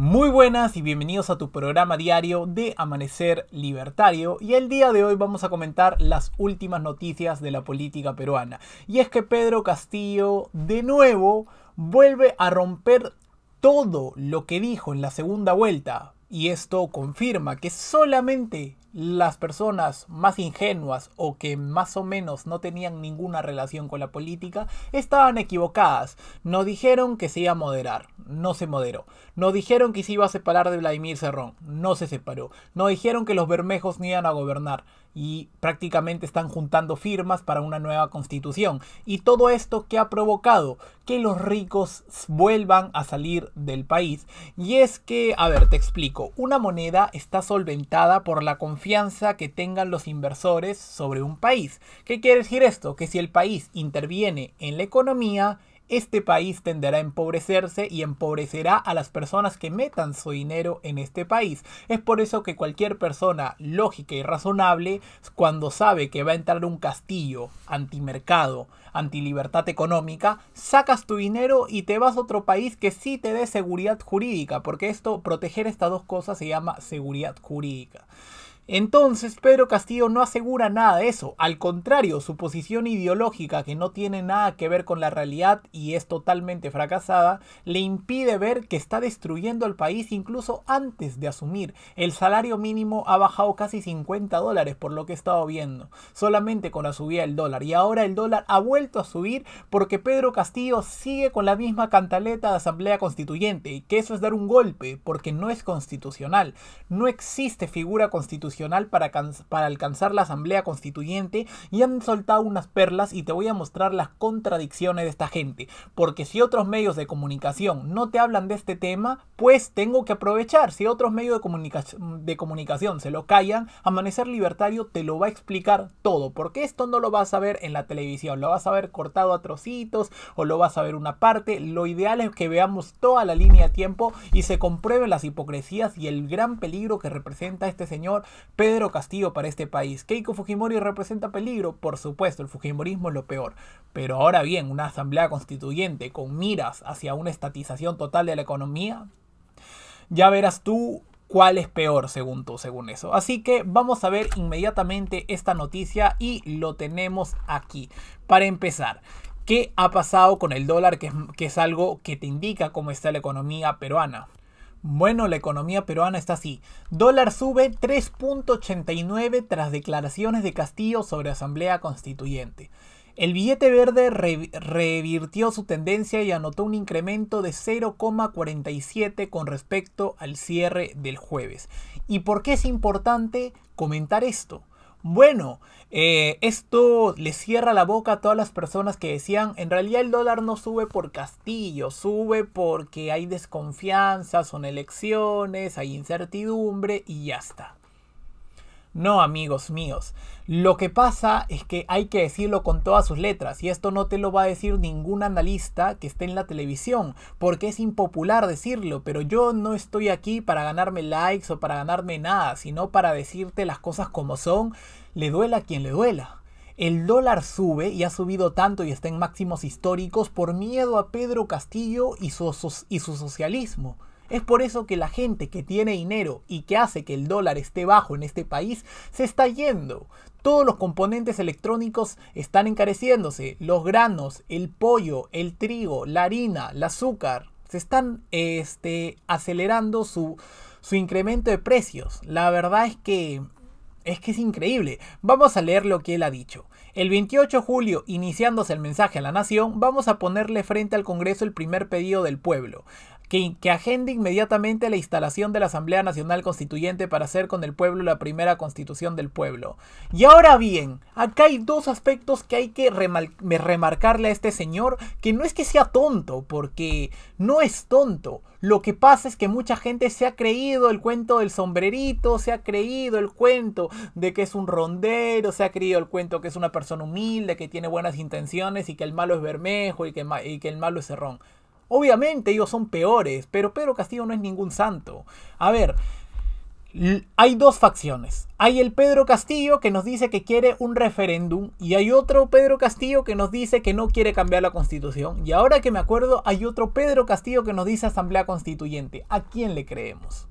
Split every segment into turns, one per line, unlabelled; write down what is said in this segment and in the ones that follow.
Muy buenas y bienvenidos a tu programa diario de Amanecer Libertario y el día de hoy vamos a comentar las últimas noticias de la política peruana. Y es que Pedro Castillo de nuevo vuelve a romper todo lo que dijo en la segunda vuelta y esto confirma que solamente las personas más ingenuas o que más o menos no tenían ninguna relación con la política estaban equivocadas. No dijeron que se iba a moderar, no se moderó. No dijeron que se iba a separar de Vladimir Cerrón, no se separó. No dijeron que los bermejos no iban a gobernar y prácticamente están juntando firmas para una nueva constitución. Y todo esto que ha provocado que los ricos vuelvan a salir del país. Y es que, a ver, te explico, una moneda está solventada por la confianza confianza que tengan los inversores sobre un país. ¿Qué quiere decir esto? Que si el país interviene en la economía, este país tenderá a empobrecerse y empobrecerá a las personas que metan su dinero en este país. Es por eso que cualquier persona lógica y razonable, cuando sabe que va a entrar un castillo antimercado, antilibertad económica, sacas tu dinero y te vas a otro país que sí te dé seguridad jurídica, porque esto, proteger estas dos cosas se llama seguridad jurídica. Entonces, Pedro Castillo no asegura nada de eso. Al contrario, su posición ideológica, que no tiene nada que ver con la realidad y es totalmente fracasada, le impide ver que está destruyendo al país incluso antes de asumir. El salario mínimo ha bajado casi 50 dólares por lo que he estado viendo, solamente con la subida del dólar. Y ahora el dólar ha vuelto a subir porque Pedro Castillo sigue con la misma cantaleta de Asamblea Constituyente, y que eso es dar un golpe, porque no es constitucional. No existe figura constitucional para, alcanzar la Asamblea Constituyente y han soltado unas perlas y te voy a mostrar las contradicciones de esta gente. Porque si otros medios de comunicación no te hablan de este tema, pues tengo que aprovechar. Si otros medios de, de comunicación se lo callan, Amanecer Libertario te lo va a explicar todo. Porque esto no lo vas a ver en la televisión, lo vas a ver cortado a trocitos o lo vas a ver una parte. Lo ideal es que veamos toda la línea de tiempo y se comprueben las hipocresías y el gran peligro que representa este señor Pedro Castillo para este país. Keiko Fujimori representa peligro, por supuesto, el Fujimorismo es lo peor. Pero ahora bien, una asamblea constituyente con miras hacia una estatización total de la economía, ya verás tú cuál es peor según tú, según eso. Así que vamos a ver inmediatamente esta noticia y lo tenemos aquí. Para empezar, ¿qué ha pasado con el dólar? Que es, que es algo que te indica cómo está la economía peruana. Bueno, la economía peruana está así. Dólar sube 3.89 tras declaraciones de Castillo sobre Asamblea Constituyente. El billete verde revirtió su tendencia y anotó un incremento de 0,47 con respecto al cierre del jueves. ¿Y por qué es importante comentar esto? Bueno, eh, esto le cierra la boca a todas las personas que decían, en realidad el dólar no sube por Castillo, sube porque hay desconfianza, son elecciones, hay incertidumbre y ya está. No, amigos míos. Lo que pasa es que hay que decirlo con todas sus letras y esto no te lo va a decir ningún analista que esté en la televisión, porque es impopular decirlo, pero yo no estoy aquí para ganarme likes o para ganarme nada, sino para decirte las cosas como son, le duela a quien le duela. El dólar sube y ha subido tanto y está en máximos históricos por miedo a Pedro Castillo y su, y su socialismo. Es por eso que la gente que tiene dinero y que hace que el dólar esté bajo en este país se está yendo. Todos los componentes electrónicos están encareciéndose. Los granos, el pollo, el trigo, la harina, el azúcar. Se están este, acelerando su, su incremento de precios. La verdad es que es que es increíble. Vamos a leer lo que él ha dicho. El 28 de julio, iniciándose el mensaje a la nación, vamos a ponerle frente al Congreso el primer pedido del pueblo que, agenda agende inmediatamente la instalación de la Asamblea Nacional Constituyente para hacer con el pueblo la primera constitución del pueblo. Y ahora bien, acá hay dos aspectos que hay que remarcarle a este señor, que no es que sea tonto, porque no es tonto. Lo que pasa es que mucha gente se ha creído el cuento del sombrerito, se ha creído el cuento de que es un rondero, se ha creído el cuento que es una persona humilde, que tiene buenas intenciones y que el malo es Bermejo y que, que el malo es Cerrón. Obviamente ellos son peores, pero Pedro Castillo no es ningún santo. A ver, hay dos facciones. Hay el Pedro Castillo que nos dice que quiere un referéndum y hay otro Pedro Castillo que nos dice que no quiere cambiar la constitución. Y ahora que me acuerdo, hay otro Pedro Castillo que nos dice Asamblea Constituyente. ¿A quién le creemos?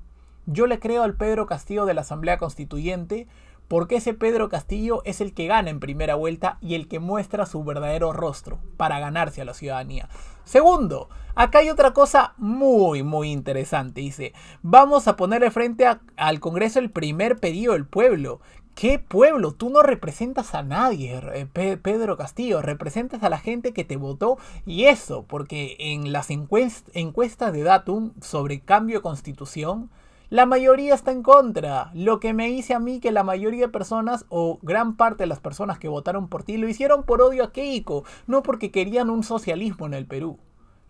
Yo le creo al Pedro Castillo de la Asamblea Constituyente porque ese Pedro Castillo es el que gana en primera vuelta y el que muestra su verdadero rostro para ganarse a la ciudadanía. Segundo, acá hay otra cosa muy, muy interesante. Dice, vamos a ponerle frente al Congreso el primer pedido del pueblo. ¿Qué pueblo? Tú no representas a nadie, eh, Pedro Castillo. Representas a la gente que te votó. Y eso, porque en las encuestas de Datum sobre cambio de constitución, la mayoría está en contra. Lo que me dice a mí que la mayoría de personas o gran parte de las personas que votaron por ti lo hicieron por odio a Keiko, no porque querían un socialismo en el Perú.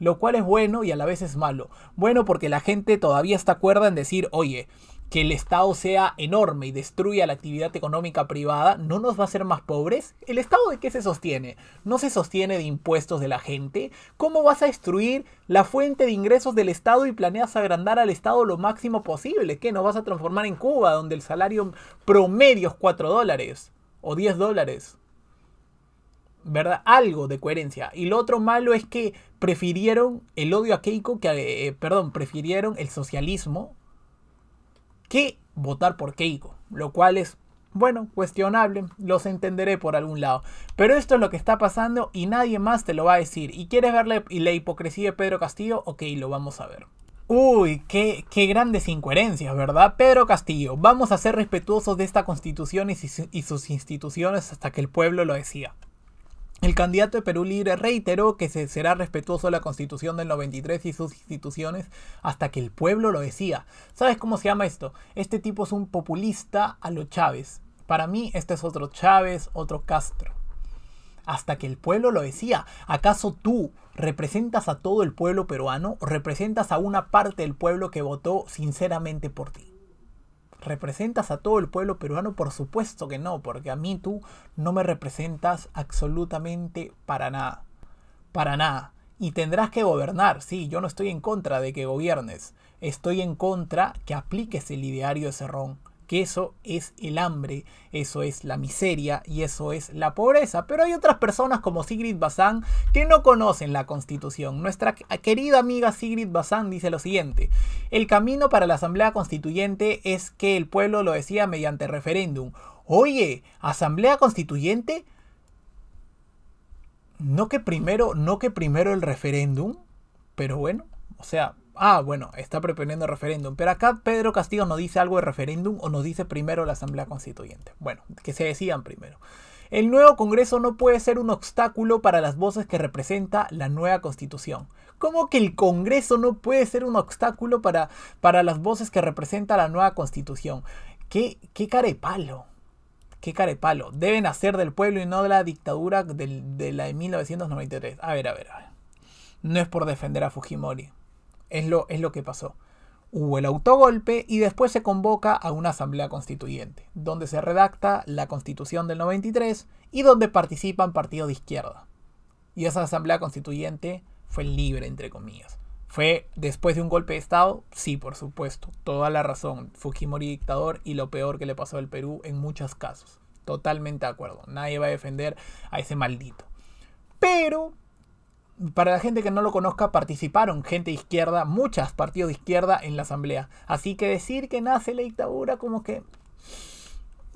Lo cual es bueno y a la vez es malo. Bueno porque la gente todavía está cuerda en decir, oye, que el Estado sea enorme y destruya la actividad económica privada no nos va a hacer más pobres? ¿El Estado de qué se sostiene? ¿No se sostiene de impuestos de la gente? ¿Cómo vas a destruir la fuente de ingresos del Estado y planeas agrandar al Estado lo máximo posible? ¿Qué nos vas a transformar en Cuba, donde el salario promedio es 4 dólares o 10 dólares? ¿verdad? Algo de coherencia. Y lo otro malo es que prefirieron el odio a Keiko, que, eh, perdón, prefirieron el socialismo que votar por Keiko, lo cual es, bueno, cuestionable, los entenderé por algún lado. Pero esto es lo que está pasando y nadie más te lo va a decir. ¿Y quieres ver la, la hipocresía de Pedro Castillo? Ok, lo vamos a ver. Uy, qué, qué, grandes incoherencias, ¿verdad? Pedro Castillo, vamos a ser respetuosos de esta constitución y, y sus instituciones hasta que el pueblo lo decida. El candidato de Perú Libre reiteró que se será respetuoso de la constitución del 93 y sus instituciones hasta que el pueblo lo decía. ¿Sabes cómo se llama esto? Este tipo es un populista a lo Chávez. Para mí este es otro Chávez, otro Castro. Hasta que el pueblo lo decía. ¿Acaso tú representas a todo el pueblo peruano o representas a una parte del pueblo que votó sinceramente por ti? ¿Representas a todo el pueblo peruano? Por supuesto que no, porque a mí tú no me representas absolutamente para nada. Para nada. Y tendrás que gobernar, sí, yo no estoy en contra de que gobiernes. Estoy en contra que apliques el ideario de Cerrón que eso es el hambre, eso es la miseria y eso es la pobreza. Pero hay otras personas como Sigrid Bazán que no conocen la constitución. Nuestra querida amiga Sigrid Bazán dice lo siguiente, el camino para la asamblea constituyente es que el pueblo lo decía mediante referéndum. Oye, asamblea constituyente, no que primero, no que primero el referéndum, pero bueno, o sea, ah, bueno, está proponiendo referéndum. Pero acá Pedro Castillo no dice algo de referéndum o nos dice primero la Asamblea Constituyente. Bueno, que se decían primero. El nuevo Congreso no puede ser un obstáculo para las voces que representa la nueva Constitución. ¿Cómo que el Congreso no puede ser un obstáculo para, para las voces que representa la nueva Constitución? ¿Qué, qué carepalo? ¿Qué carepalo? Deben hacer del pueblo y no de la dictadura de, de la de 1993. A ver, a ver, a ver. No es por defender a Fujimori. Es lo, es lo que pasó. Hubo el autogolpe y después se convoca a una asamblea constituyente, donde se redacta la constitución del 93 y donde participan partidos de izquierda. Y esa asamblea constituyente fue libre, entre comillas. ¿Fue después de un golpe de Estado? Sí, por supuesto. Toda la razón. Fujimori dictador y lo peor que le pasó al Perú en muchos casos. Totalmente de acuerdo. Nadie va a defender a ese maldito. Pero para la gente que no lo conozca, participaron gente de izquierda, muchos partidos de izquierda en la asamblea. Así que decir que nace la dictadura como que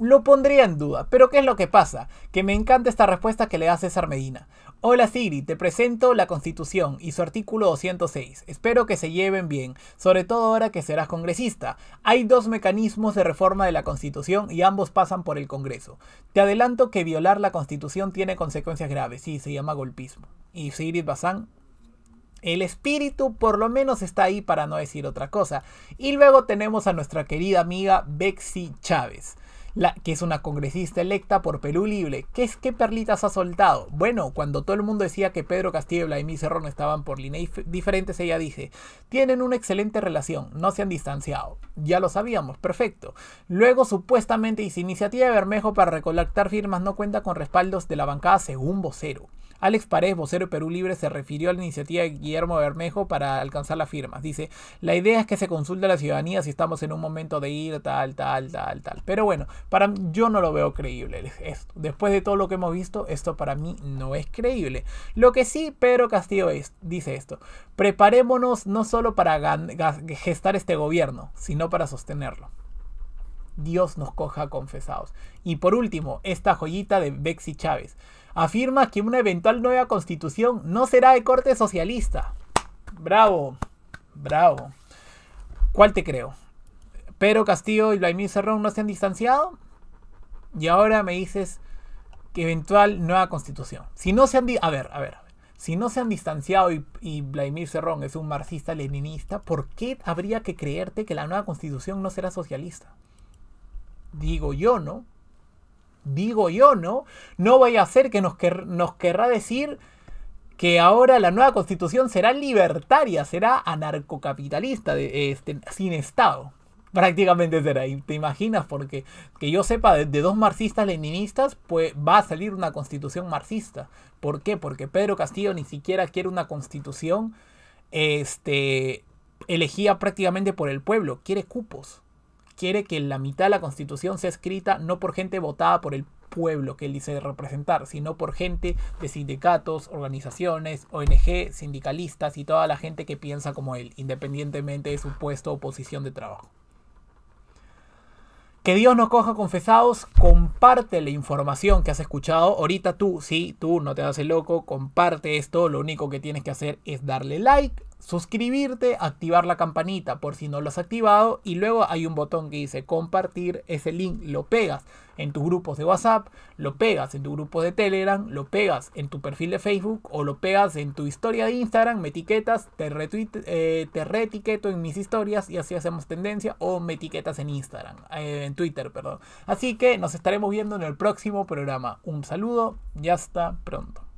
lo pondría en duda. Pero ¿qué es lo que pasa? Que me encanta esta respuesta que le da César Medina. Hola Siri, te presento la Constitución y su artículo 206. Espero que se lleven bien, sobre todo ahora que serás congresista. Hay dos mecanismos de reforma de la Constitución y ambos pasan por el Congreso. Te adelanto que violar la Constitución tiene consecuencias graves, sí, se llama golpismo y Sigrid Bazán, el espíritu por lo menos está ahí para no decir otra cosa. Y luego tenemos a nuestra querida amiga Bexi Chávez. que es una congresista electa por Perú Libre. ¿Qué es qué perlitas ha soltado? Bueno, cuando todo el mundo decía que Pedro Castillo y Vladimir Cerrón estaban por líneas diferentes, ella dice, tienen una excelente relación, no se han distanciado. Ya lo sabíamos, perfecto. Luego, supuestamente, dice, iniciativa de Bermejo para recolectar firmas no cuenta con respaldos de la bancada según vocero. Alex Paredes, vocero de Perú Libre, se refirió a la iniciativa de Guillermo Bermejo para alcanzar las firmas. Dice, la idea es que se consulte a la ciudadanía si estamos en un momento de ir tal, tal, tal, tal. Pero bueno, para yo no lo veo creíble esto. Después de todo lo que hemos visto, esto para mí no es creíble. Lo que sí, Pedro Castillo dice esto, preparémonos no solo para gestar este gobierno, sino para sostenerlo. Dios nos coja confesados. Y por último, esta joyita de Bexi Chávez. Afirma que una eventual nueva constitución no será de corte socialista. Bravo, bravo. ¿Cuál te creo? ¿Pero Castillo y Vladimir Cerrón no se han distanciado? Y ahora me dices que eventual nueva constitución. Si no se han... A ver, a ver, si no se han distanciado y, y Vladimir Cerrón es un marxista-leninista, ¿por qué habría que creerte que la nueva constitución no será socialista? digo yo, ¿no? Digo yo, ¿no? No vaya a ser que nos, nos querrá decir que ahora la nueva constitución será libertaria, será anarcocapitalista, este, sin Estado. Prácticamente será. Y te imaginas, porque que yo sepa, de, dos marxistas leninistas, pues va a salir una constitución marxista. ¿Por qué? Porque Pedro Castillo ni siquiera quiere una constitución este, elegida prácticamente por el pueblo, quiere cupos quiere que la mitad de la constitución sea escrita no por gente votada por el pueblo que él dice representar, sino por gente de sindicatos, organizaciones, ONG, sindicalistas y toda la gente que piensa como él, independientemente de su puesto o posición de trabajo. Que Dios nos coja confesados, comparte la información que has escuchado. Ahorita tú, sí, tú no te el loco, comparte esto. Lo único que tienes que hacer es darle like, suscribirte, activar la campanita por si no lo has activado y luego hay un botón que dice compartir ese link, lo pegas en tus grupos de WhatsApp, lo pegas en tu grupo de Telegram, lo pegas en tu perfil de Facebook o lo pegas en tu historia de Instagram, me etiquetas, te, retweet, eh, te reetiqueto en mis historias y así hacemos tendencia o me etiquetas en Instagram, eh, en Twitter, perdón. Así que nos estaremos viendo en el próximo programa. Un saludo y hasta pronto.